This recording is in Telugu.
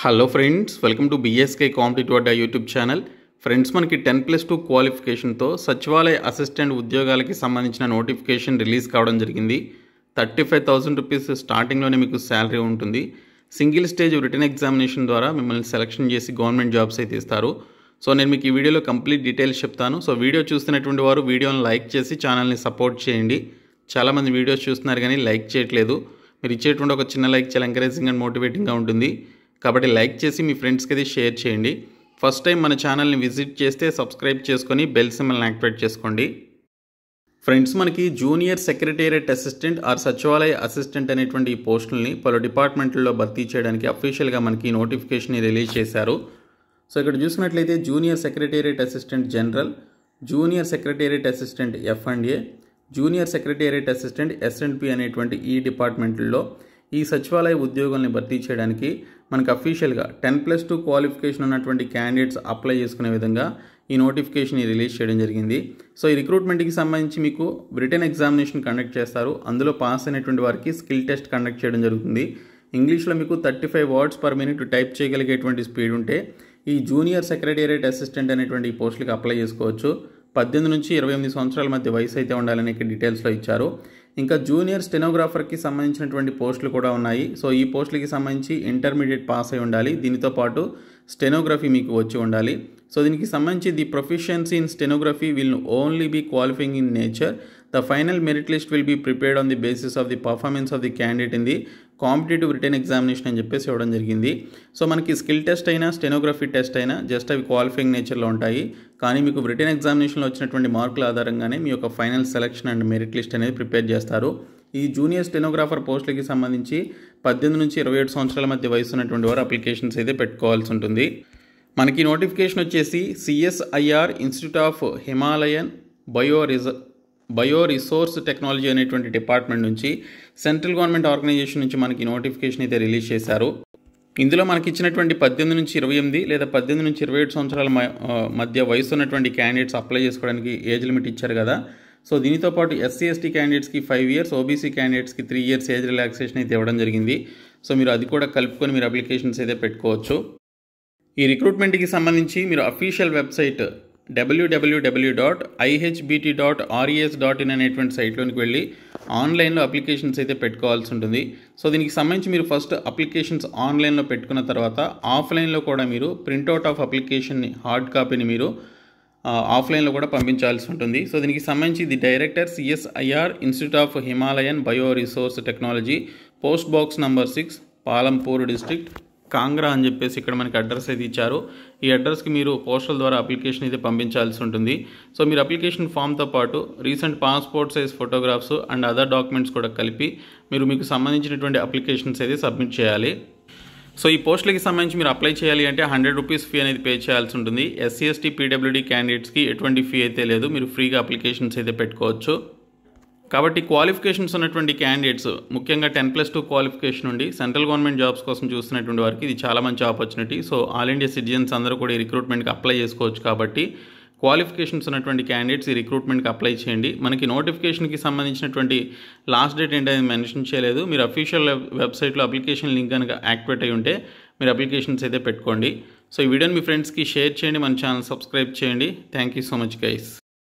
hello friends welcome to BSK competitive Adda YouTube channel friends మనకి టెన్ ప్లస్ టూ క్వాలిఫికేషన్తో సచివాలయ అసిస్టెంట్ ఉద్యోగాలకి సంబంధించిన నోటిఫికేషన్ రిలీజ్ కావడం జరిగింది థర్టీ ఫైవ్ థౌసండ్ రూపీస్ స్టార్టింగ్లోనే మీకు శాలరీ ఉంటుంది సింగిల్ స్టేజ్ రిటర్న్ ఎగ్జామినేషన్ ద్వారా మిమ్మల్ని సెలెక్షన్ చేసి గవర్నమెంట్ జాబ్స్ అయితే ఇస్తారు సో నేను మీకు ఈ వీడియోలో కంప్లీట్ డీటెయిల్స్ చెప్తాను సో వీడియో చూస్తున్నటువంటి వారు వీడియోని లైక్ చేసి ఛానల్ని సపోర్ట్ చేయండి చాలామంది వీడియోస్ చూస్తున్నారు కానీ లైక్ చేయట్లేదు మీరు ఇచ్చేటువంటి ఒక చిన్న లైక్ చాలా ఎంకరేజింగ్ అండ్ మోటివేటింగ్గా ఉంటుంది కాబట్టి లైక్ చేసి మీ ఫ్రెండ్స్కి అది షేర్ చేయండి ఫస్ట్ టైం మన ఛానల్ని విజిట్ చేస్తే సబ్స్క్రైబ్ చేసుకొని బెల్ సిమ్మల్ని యాక్టివేట్ చేసుకోండి ఫ్రెండ్స్ మనకి జూనియర్ సెక్రటేరియట్ అసిస్టెంట్ ఆర్ సచివాలయ అసిస్టెంట్ అనేటువంటి ఈ పోస్టుల్ని పలు డిపార్ట్మెంట్లలో భర్తీ చేయడానికి అఫీషియల్గా మనకి నోటిఫికేషన్ని రిలీజ్ చేశారు సో ఇక్కడ చూసినట్లయితే junior secretariat assistant general junior secretariat assistant F and A junior secretariat assistant S and P అనేటువంటి ఈ డిపార్ట్మెంట్లో ఈ సచివాలయ ఉద్యోగాల్ని భర్తీ చేయడానికి మనకు అఫీషియల్గా టెన్ ప్లస్ టూ క్వాలిఫికేషన్ ఉన్నటువంటి క్యాండిడేట్స్ అప్లై చేసుకునే విధంగా ఈ నోటిఫికేషన్ రిలీజ్ చేయడం జరిగింది సో ఈ రిక్రూట్మెంట్కి సంబంధించి మీకు బ్రిటన్ ఎగ్జామినేషన్ కండక్ట్ చేస్తారు అందులో పాస్ అయినటువంటి వారికి స్కిల్ టెస్ట్ కండక్ట్ చేయడం జరుగుతుంది ఇంగ్లీష్లో మీకు thirty five words per minute type చేయగలిగేటువంటి స్పీడ్ ఉంటే ఈ జూనియర్ సెక్రటేరియట్ అసిస్టెంట్ అనేటువంటి పోస్టులకు అప్లై చేసుకోవచ్చు పద్దెనిమిది నుంచి ఇరవై ఎనిమిది సంవత్సరాల మధ్య వయసు అయితే ఉండాలని డీటెయిల్స్లో ఇచ్చారు ఇంకా జూనియర్ స్టెనోగ్రాఫర్కి సంబంధించినటువంటి పోస్టులు కూడా ఉన్నాయి సో ఈ పోస్టులకి సంబంధించి ఇంటర్మీడియట్ పాస్ అయి ఉండాలి దీనితో పాటు స్టెనోగ్రఫీ మీకు వచ్చి ఉండాలి సో దీనికి సంబంధించి the proficiency in stenography will only be qualifying in nature the final merit list will be prepared on the basis of the performance of the candidate in the competitive written examination అని చెప్పేసి ఇవ్వడం జరిగింది సో మనకి స్కిల్ టెస్ట్ అయినా స్టెనోగ్రఫీ టెస్ట్ అయినా జస్ట్ అవి క్వాలిఫైయింగ్ నేచర్లో ఉంటాయి కానీ మీకు రిటర్న్ ఎగ్జామినేషన్లో వచ్చినటువంటి మార్కుల ఆధారంగానే మీ యొక్క final selection and merit list అనేది ప్రిపేర్ చేస్తారు ఈ జూనియర్ స్టెనోగ్రాఫర్ పోస్టులకి సంబంధించి పద్దెనిమిది నుంచి ఇరవై ఏడు సంవత్సరాల మధ్య వయసు ఉన్నటువంటి వారు అప్లికేషన్స్ అయితే పెట్టుకోవాల్సి ఉంటుంది మనకి నోటిఫికేషన్ వచ్చేసి CSIR institute of Himalayan bio reserve bio resource technology అనేటువంటి డిపార్ట్మెంట్ నుంచి సెంట్రల్ గవర్నమెంట్ ఆర్గనైజేషన్ నుంచి మనకి నోటిఫికేషన్ అయితే రిలీజ్ చేశారు ఇందులో మనకి ఇచ్చినటువంటి పద్దెనిమిది నుంచి ఇరవై ఎనిమిది లేదా పద్దెనిమిది నుంచి ఇరవై ఏడు సంవత్సరాల మధ్య వయసు ఉన్నటువంటి క్యాండిడేట్స్ అప్లై చేసుకోవడానికి ఏజ్ లిమిట్ ఇచ్చారు కదా సో దీనితో పాటు ఎస్సీ ఎస్టీ క్యాండిడేట్స్కి ఫైవ్ ఇయర్స్ ఓబీసీ క్యాండిడేట్స్కి త్రీ ఇయర్స్ ఏజ్ రిలాక్సేషన్ అయితే ఇవ్వడం జరిగింది సో మీరు అది కూడా కలుపుకొని మీరు అప్లికేషన్స్ అయితే పెట్టుకోవచ్చు ఈ రిక్రూట్మెంట్కి సంబంధించి మీరు అఫీషియల్ వెబ్సైట్ డబ్ల్యూడబ్ల్యూడబ్ల్యూ dot IHBT dot RES dot in అనేటువంటి సైట్లోనికి వెళ్ళి ఆన్లైన్లో అప్లికేషన్స్ అయితే పెట్టుకోవాల్సి ఉంటుంది సో దీనికి సంబంధించి మీరు ఫస్ట్ అప్లికేషన్స్ ఆన్లైన్లో పెట్టుకున్న తర్వాత ఆఫ్లైన్లో కూడా మీరు ప్రింట్అవుట్ ఆఫ్ అప్లికేషన్ని హార్డ్ కాపీని మీరు ఆఫ్లైన్లో కూడా పంపించాల్సి ఉంటుంది సో దీనికి సంబంధించి the director CSIR institute of Himalayan bio resource technology post box number six Palampur district Kangra అని చెప్పేసి ఇక్కడ మనకి అడ్రస్ అయితే ఇచ్చారు ఈ అడ్రస్కి మీరు పోస్టల్ ద్వారా అప్లికేషన్ అయితే పంపించాల్సి ఉంటుంది సో మీరు అప్లికేషన్ ఫామ్తో పాటు recent passport size photographs and other documents కూడా కలిపి మీరు మీకు సంబంధించినటువంటి అప్లికేషన్స్ అయితే సబ్మిట్ చేయాలి సో ఈ పోస్టులకి సంబంధించి మీరు అప్లై చేయాలి అంటే హండ్రెడ్ రూపీస్ ఫీ అనేది పే చేయాల్సి ఉంటుంది ఎస్సీ ఎస్టీ పీడబ్ల్యూడీ క్యాండిడేట్స్కి ఎటువంటి ఫీ అయితే లేదు మీరు ఫ్రీగా అప్లికేషన్స్ అయితే పెట్టుకోవచ్చు కాబట్టి క్వాలిఫికేషన్స్ ఉన్నటువంటి క్యాండిడేట్స్ ముఖ్యంగా టెన్ ప్లస్ టూ క్వాలిఫికేషన్ ఉండి సెంట్రల్ గవర్నమెంట్ జాబ్స్ కోసం చూస్తున్నటువంటి వారికి ఇది చాలా మంచి opportunity so all India citizens అందరూ కూడా ఈ రిక్రూట్మెంట్కి అప్లై చేసుకోవచ్చు కాబట్టి క్వాలిఫికేషన్స్ ఉన్నటువంటి క్యాండిడేట్స్ ఈ రిక్రూట్మెంట్కి అప్లై చేయండి మనకి నోటిఫికేషన్కి సంబంధించినటువంటి లాస్ట్ డేట్ ఏంటి మెన్షన్ చేయలేదు మీరు అఫీషియల్ వెబ్సైట్లో అప్లికేషన్ లింక్ కనుక యాక్టివేట్ అయి ఉంటే మీరు అప్లికేషన్స్ అయితే పెట్టుకోండి సో ఈ వీడియోని మీ ఫ్రెండ్స్కి షేర్ చేయండి మన ఛానల్ సబ్స్క్రైబ్ చేయండి thank you so much guys